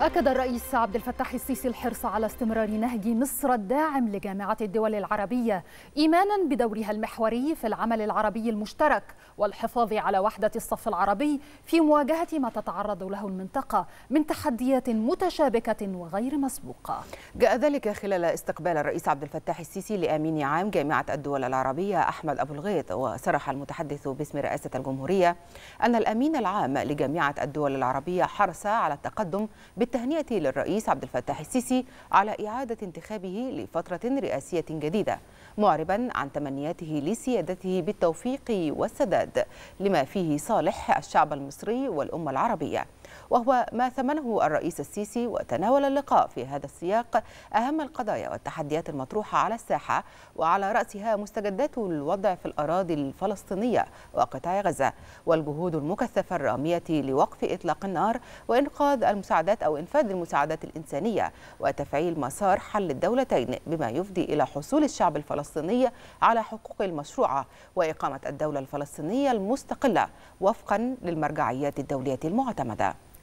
أكد الرئيس عبد الفتاح السيسي الحرص على استمرار نهج مصر الداعم لجامعة الدول العربية إيمانا بدورها المحوري في العمل العربي المشترك والحفاظ على وحدة الصف العربي في مواجهة ما تتعرض له المنطقة من تحديات متشابكة وغير مسبوقة جاء ذلك خلال استقبال الرئيس عبد الفتاح السيسي لأمين عام جامعة الدول العربية أحمد أبو الغيط وصرح المتحدث باسم رئاسة الجمهورية أن الأمين العام لجامعة الدول العربية حرص على التقدم بالتهنئة للرئيس عبد الفتاح السيسي على إعادة انتخابه لفترة رئاسية جديدة معربا عن تمنياته لسيادته بالتوفيق والسداد لما فيه صالح الشعب المصري والأمة العربية وهو ما ثمنه الرئيس السيسي وتناول اللقاء في هذا السياق أهم القضايا والتحديات المطروحة على الساحة وعلى رأسها مستجدات الوضع في الأراضي الفلسطينية وقطاع غزة والجهود المكثفة الرامية لوقف إطلاق النار وإنقاذ المساعدات أو إنفاذ المساعدات الإنسانية وتفعيل مسار حل الدولتين بما يفضي إلى حصول الشعب الفلسطيني على حقوق المشروعة وإقامة الدولة الفلسطينية المستقلة وفقا للمرجعيات الدولية المعتمدة